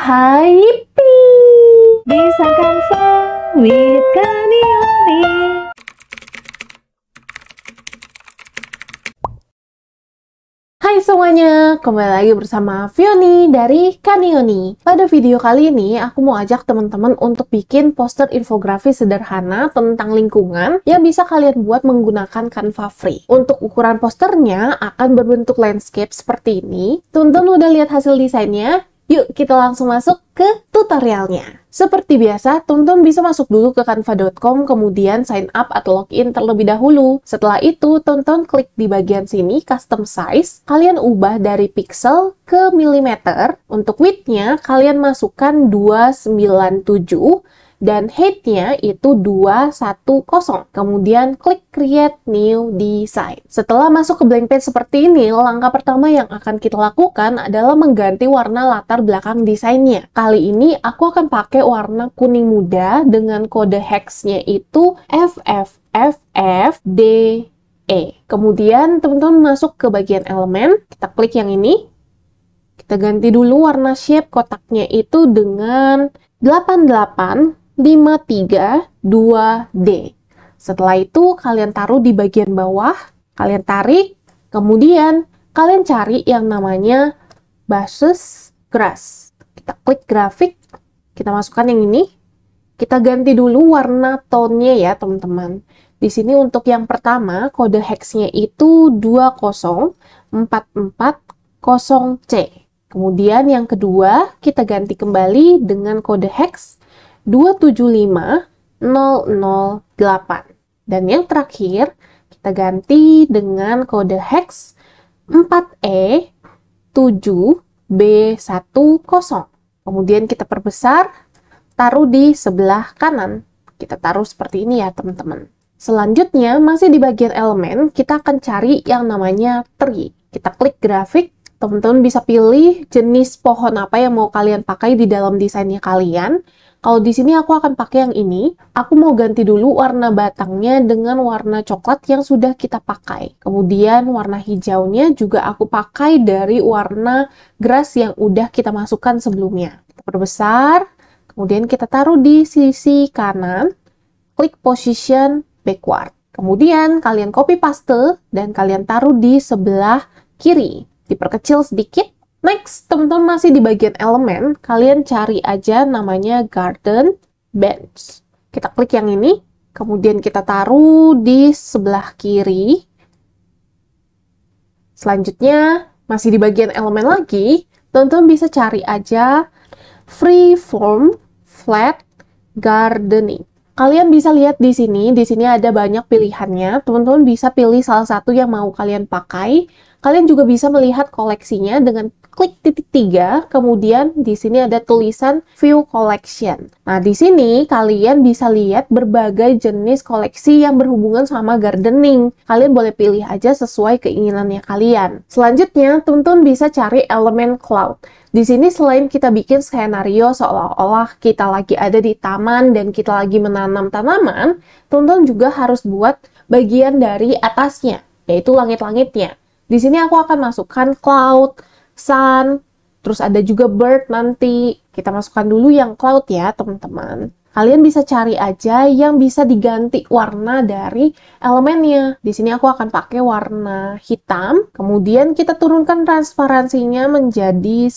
hai Bisa disangkan sawit kanioni Hai semuanya, kembali lagi bersama Vioni dari Kanioni. Pada video kali ini, aku mau ajak teman-teman untuk bikin poster infografis sederhana tentang lingkungan yang bisa kalian buat menggunakan Canva Free. Untuk ukuran posternya akan berbentuk landscape seperti ini. Tonton udah lihat hasil desainnya? Yuk kita langsung masuk ke tutorialnya. Seperti biasa, teman-teman bisa masuk dulu ke canva.com kemudian sign up atau login terlebih dahulu. Setelah itu, tonton klik di bagian sini custom size, kalian ubah dari pixel ke milimeter. Untuk width-nya, kalian masukkan 297 dan height-nya itu 210. Kemudian klik create new design. Setelah masuk ke blank page seperti ini, langkah pertama yang akan kita lakukan adalah mengganti warna latar belakang desainnya. Kali ini aku akan pakai warna kuning muda dengan kode hexnya itu FFFFDE. Kemudian teman-teman masuk ke bagian elemen, kita klik yang ini, kita ganti dulu warna shape kotaknya itu dengan 88 532D. Setelah itu kalian taruh di bagian bawah, kalian tarik, kemudian kalian cari yang namanya basis grass. Kita klik grafik, kita masukkan yang ini. Kita ganti dulu warna tone-nya ya, teman-teman. Di sini untuk yang pertama, kode hex-nya itu 20440C. Kemudian yang kedua, kita ganti kembali dengan kode hex 275008. Dan yang terakhir, kita ganti dengan kode hex 4E 7B10. Kemudian kita perbesar, taruh di sebelah kanan. Kita taruh seperti ini ya teman-teman. Selanjutnya, masih di bagian elemen, kita akan cari yang namanya tree. Kita klik grafik, Teman-teman bisa pilih jenis pohon apa yang mau kalian pakai di dalam desainnya kalian. Kalau di sini aku akan pakai yang ini. Aku mau ganti dulu warna batangnya dengan warna coklat yang sudah kita pakai. Kemudian warna hijaunya juga aku pakai dari warna grass yang udah kita masukkan sebelumnya. Kita perbesar, kemudian kita taruh di sisi kanan. Klik position backward. Kemudian kalian copy paste dan kalian taruh di sebelah kiri diperkecil sedikit. Next, teman-teman masih di bagian elemen, kalian cari aja namanya garden bench. Kita klik yang ini, kemudian kita taruh di sebelah kiri. Selanjutnya, masih di bagian elemen lagi, teman-teman bisa cari aja free form flat gardening. Kalian bisa lihat di sini, di sini ada banyak pilihannya. Teman-teman bisa pilih salah satu yang mau kalian pakai Kalian juga bisa melihat koleksinya dengan klik titik tiga, kemudian di sini ada tulisan View Collection. Nah, di sini kalian bisa lihat berbagai jenis koleksi yang berhubungan sama gardening. Kalian boleh pilih aja sesuai keinginannya kalian. Selanjutnya, Tuntun bisa cari elemen cloud. Di sini selain kita bikin skenario seolah-olah kita lagi ada di taman dan kita lagi menanam tanaman, Tuntun juga harus buat bagian dari atasnya, yaitu langit-langitnya. Di sini aku akan masukkan cloud, sun, terus ada juga bird nanti. Kita masukkan dulu yang cloud ya, teman-teman. Kalian bisa cari aja yang bisa diganti warna dari elemennya. Di sini aku akan pakai warna hitam. Kemudian kita turunkan transparansinya menjadi 10.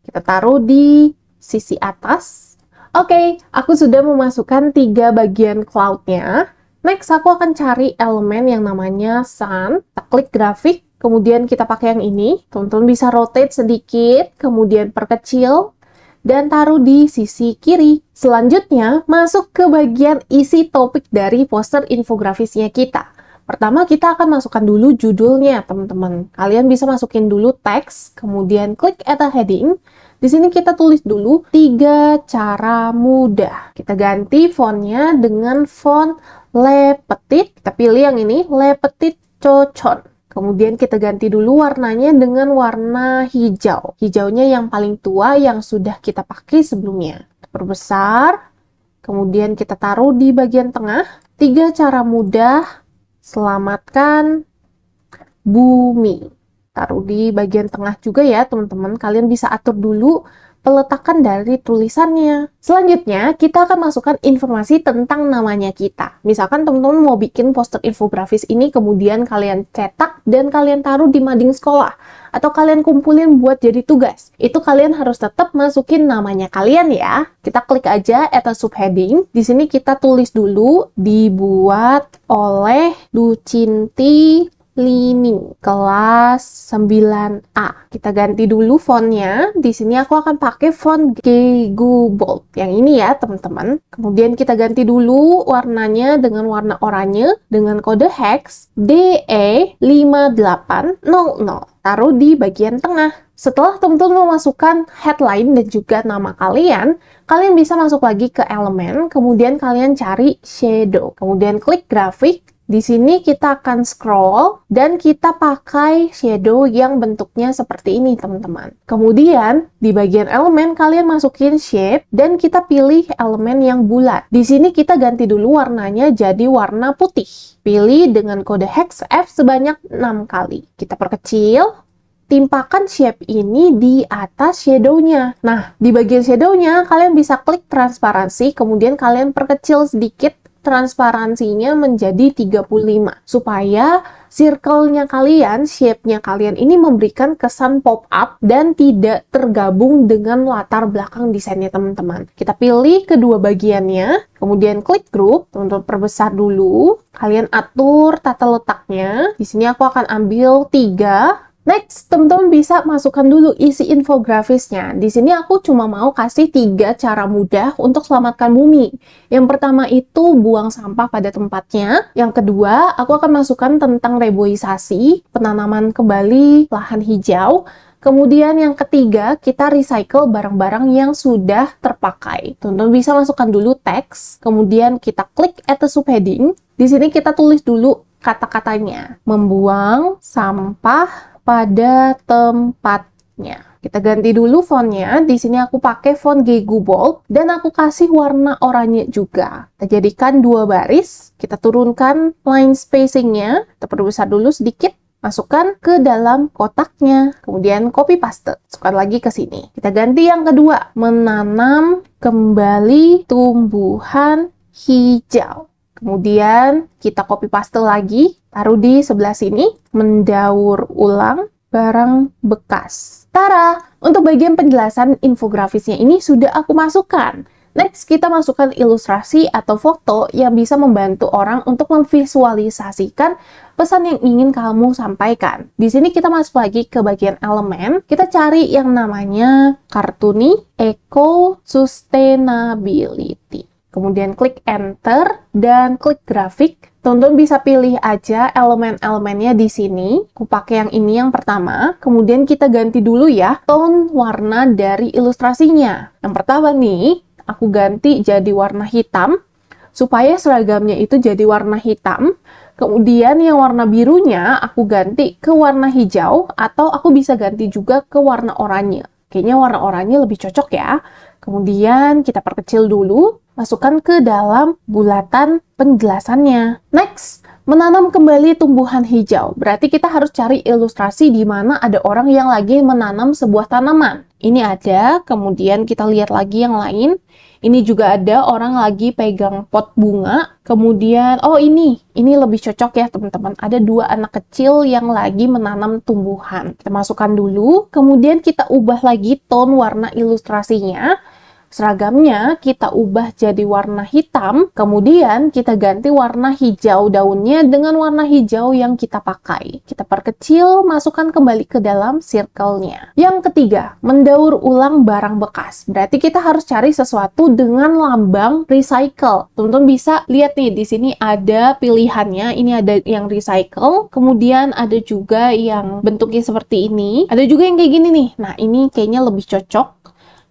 Kita taruh di sisi atas. Oke, okay, aku sudah memasukkan tiga bagian cloudnya. Next, aku akan cari elemen yang namanya sun. Kita klik grafik, Kemudian kita pakai yang ini, teman-teman bisa rotate sedikit, kemudian perkecil, dan taruh di sisi kiri. Selanjutnya, masuk ke bagian isi topik dari poster infografisnya kita. Pertama, kita akan masukkan dulu judulnya, teman-teman. Kalian bisa masukin dulu teks, kemudian klik at a heading. Di sini kita tulis dulu tiga cara mudah. Kita ganti fontnya dengan font Le Petit. Kita pilih yang ini, Le Petit Cocon. Kemudian kita ganti dulu warnanya dengan warna hijau. Hijaunya yang paling tua yang sudah kita pakai sebelumnya. Perbesar, kemudian kita taruh di bagian tengah. Tiga cara mudah selamatkan bumi. Taruh di bagian tengah juga ya teman-teman. Kalian bisa atur dulu peletakan dari tulisannya. Selanjutnya, kita akan masukkan informasi tentang namanya kita. Misalkan teman-teman mau bikin poster infografis ini, kemudian kalian cetak dan kalian taruh di mading sekolah. Atau kalian kumpulin buat jadi tugas. Itu kalian harus tetap masukin namanya kalian ya. Kita klik aja at subheading. Di sini kita tulis dulu dibuat oleh Lucinti Lini kelas 9A. Kita ganti dulu fontnya. Di sini aku akan pakai font Gego Bold. Yang ini ya, teman-teman. Kemudian kita ganti dulu warnanya dengan warna oranye dengan kode hex e DE5800. Taruh di bagian tengah. Setelah teman-teman memasukkan headline dan juga nama kalian, kalian bisa masuk lagi ke elemen, kemudian kalian cari shadow, kemudian klik grafik, di sini kita akan scroll dan kita pakai shadow yang bentuknya seperti ini teman-teman. Kemudian di bagian elemen kalian masukin shape dan kita pilih elemen yang bulat. Di sini kita ganti dulu warnanya jadi warna putih. Pilih dengan kode hex F sebanyak 6 kali. Kita perkecil, timpakan shape ini di atas shadownya. Nah, di bagian shadownya kalian bisa klik transparansi, kemudian kalian perkecil sedikit transparansinya menjadi 35 supaya circle-nya kalian, shape-nya kalian ini memberikan kesan pop-up dan tidak tergabung dengan latar belakang desainnya teman-teman. Kita pilih kedua bagiannya, kemudian klik group, untuk perbesar dulu, kalian atur tata letaknya. Di sini aku akan ambil 3 Next, teman-teman bisa masukkan dulu isi infografisnya. Di sini aku cuma mau kasih tiga cara mudah untuk selamatkan bumi. Yang pertama itu buang sampah pada tempatnya. Yang kedua, aku akan masukkan tentang reboisasi, penanaman kembali lahan hijau, Kemudian yang ketiga, kita recycle barang-barang yang sudah terpakai. Teman-teman bisa masukkan dulu teks, kemudian kita klik add the subheading. Di sini kita tulis dulu kata-katanya. Membuang sampah pada tempatnya. Kita ganti dulu fontnya. Di sini aku pakai font Gigu Bold dan aku kasih warna oranye juga. Kita jadikan dua baris. Kita turunkan line spacingnya. Kita perbesar dulu sedikit. Masukkan ke dalam kotaknya. Kemudian copy paste. Masukkan lagi ke sini. Kita ganti yang kedua. Menanam kembali tumbuhan hijau. Kemudian kita copy paste lagi, taruh di sebelah sini, mendaur ulang barang bekas. Tara, untuk bagian penjelasan infografisnya ini sudah aku masukkan. Next, kita masukkan ilustrasi atau foto yang bisa membantu orang untuk memvisualisasikan pesan yang ingin kamu sampaikan. Di sini kita masuk lagi ke bagian elemen. Kita cari yang namanya kartuni eco sustainability kemudian klik enter dan klik grafik. Tonton bisa pilih aja elemen-elemennya di sini. Aku pakai yang ini yang pertama. Kemudian kita ganti dulu ya tone warna dari ilustrasinya. Yang pertama nih, aku ganti jadi warna hitam supaya seragamnya itu jadi warna hitam. Kemudian yang warna birunya aku ganti ke warna hijau atau aku bisa ganti juga ke warna oranye. Kayaknya warna oranye lebih cocok ya. Kemudian kita perkecil dulu masukkan ke dalam bulatan penjelasannya. Next, menanam kembali tumbuhan hijau. Berarti kita harus cari ilustrasi di mana ada orang yang lagi menanam sebuah tanaman. Ini ada, kemudian kita lihat lagi yang lain. Ini juga ada orang lagi pegang pot bunga. Kemudian, oh ini, ini lebih cocok ya teman-teman. Ada dua anak kecil yang lagi menanam tumbuhan. Kita masukkan dulu, kemudian kita ubah lagi tone warna ilustrasinya Seragamnya kita ubah jadi warna hitam, kemudian kita ganti warna hijau daunnya dengan warna hijau yang kita pakai. Kita perkecil, masukkan kembali ke dalam circle-nya. Yang ketiga, mendaur ulang barang bekas. Berarti kita harus cari sesuatu dengan lambang recycle. Teman-teman bisa lihat nih, di sini ada pilihannya. Ini ada yang recycle, kemudian ada juga yang bentuknya seperti ini. Ada juga yang kayak gini nih. Nah, ini kayaknya lebih cocok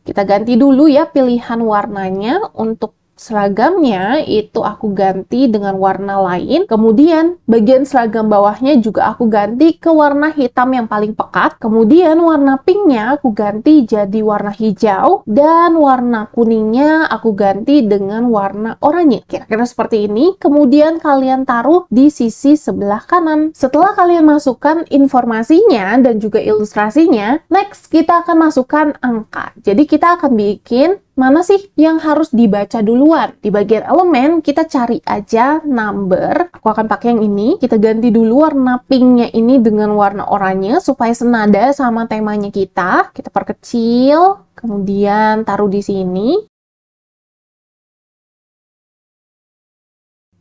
kita ganti dulu ya pilihan warnanya untuk seragamnya itu aku ganti dengan warna lain. Kemudian bagian seragam bawahnya juga aku ganti ke warna hitam yang paling pekat. Kemudian warna pinknya aku ganti jadi warna hijau dan warna kuningnya aku ganti dengan warna oranye. Kira-kira seperti ini. Kemudian kalian taruh di sisi sebelah kanan. Setelah kalian masukkan informasinya dan juga ilustrasinya, next kita akan masukkan angka. Jadi kita akan bikin mana sih yang harus dibaca duluan? Di bagian elemen, kita cari aja number. Aku akan pakai yang ini. Kita ganti dulu warna pinknya ini dengan warna oranye supaya senada sama temanya kita. Kita perkecil, kemudian taruh di sini.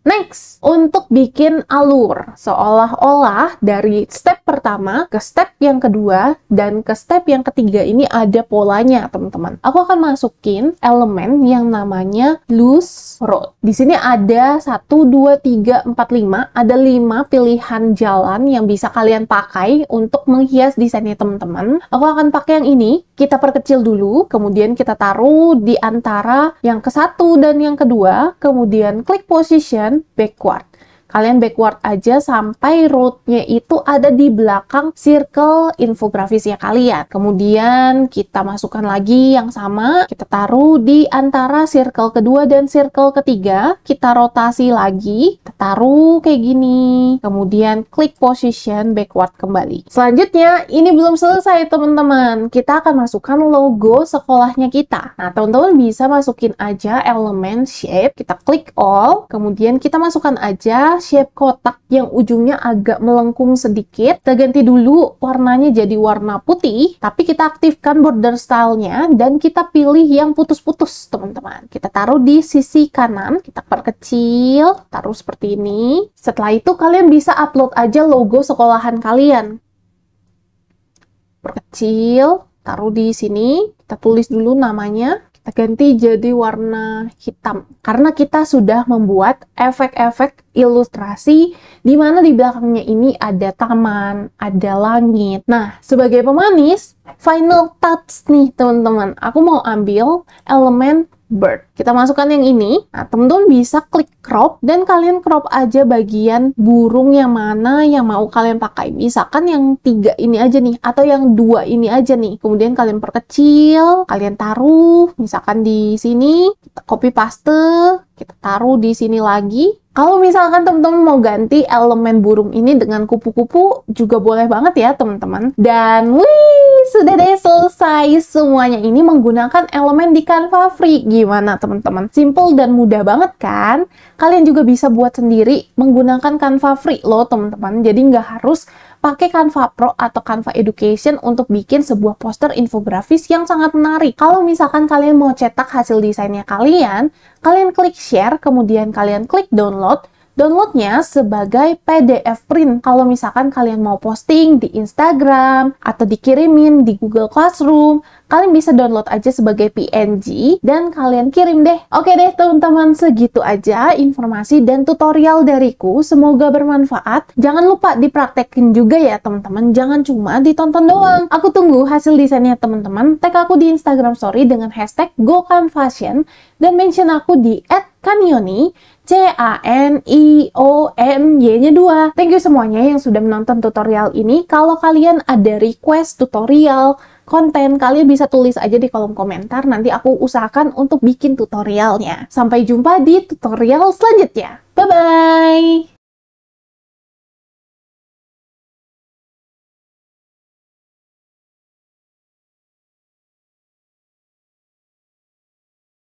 Next, untuk bikin alur seolah-olah dari step pertama ke step yang kedua dan ke step yang ketiga ini ada polanya, teman-teman. Aku akan masukin elemen yang namanya loose road. Di sini ada 1 2 3 4 5, ada 5 pilihan jalan yang bisa kalian pakai untuk menghias desainnya teman-teman. Aku akan pakai yang ini, kita perkecil dulu, kemudian kita taruh di antara yang ke satu dan yang kedua, kemudian klik position and backward. kalian backward aja sampai rootnya itu ada di belakang circle infografisnya kalian. Kemudian kita masukkan lagi yang sama, kita taruh di antara circle kedua dan circle ketiga, kita rotasi lagi, kita taruh kayak gini, kemudian klik position backward kembali. Selanjutnya, ini belum selesai teman-teman, kita akan masukkan logo sekolahnya kita. Nah, teman-teman bisa masukin aja elemen shape, kita klik all, kemudian kita masukkan aja shape kotak yang ujungnya agak melengkung sedikit. Kita ganti dulu warnanya jadi warna putih, tapi kita aktifkan border stylenya dan kita pilih yang putus-putus, teman-teman. Kita taruh di sisi kanan, kita perkecil, taruh seperti ini. Setelah itu kalian bisa upload aja logo sekolahan kalian. Perkecil, taruh di sini, kita tulis dulu namanya kita ganti jadi warna hitam karena kita sudah membuat efek-efek ilustrasi di mana di belakangnya ini ada taman, ada langit. Nah, sebagai pemanis, final touch nih teman-teman. Aku mau ambil elemen bird. Kita masukkan yang ini. Nah, teman-teman bisa klik crop dan kalian crop aja bagian burung yang mana yang mau kalian pakai. Misalkan yang tiga ini aja nih atau yang dua ini aja nih. Kemudian kalian perkecil, kalian taruh misalkan di sini, kita copy paste, kita taruh di sini lagi. Kalau misalkan teman-teman mau ganti elemen burung ini dengan kupu-kupu, juga boleh banget ya teman-teman. Dan wih, sudah deh selesai semuanya ini menggunakan elemen di Canva Free. Gimana teman-teman? Simple dan mudah banget kan? Kalian juga bisa buat sendiri menggunakan Canva Free loh teman-teman. Jadi nggak harus pakai Canva Pro atau Canva Education untuk bikin sebuah poster infografis yang sangat menarik. Kalau misalkan kalian mau cetak hasil desainnya kalian, kalian klik share, kemudian kalian klik download, Downloadnya sebagai PDF print. Kalau misalkan kalian mau posting di Instagram atau dikirimin di Google Classroom, kalian bisa download aja sebagai PNG dan kalian kirim deh. Oke deh teman-teman, segitu aja informasi dan tutorial dariku. Semoga bermanfaat. Jangan lupa dipraktekin juga ya teman-teman. Jangan cuma ditonton doang. Aku tunggu hasil desainnya teman-teman. Tag aku di Instagram story dengan hashtag GoCanFashion dan mention aku di @kanioni C A N I O M Y-nya dua. Thank you semuanya yang sudah menonton tutorial ini. Kalau kalian ada request tutorial konten, kalian bisa tulis aja di kolom komentar. Nanti aku usahakan untuk bikin tutorialnya. Sampai jumpa di tutorial selanjutnya. Bye bye.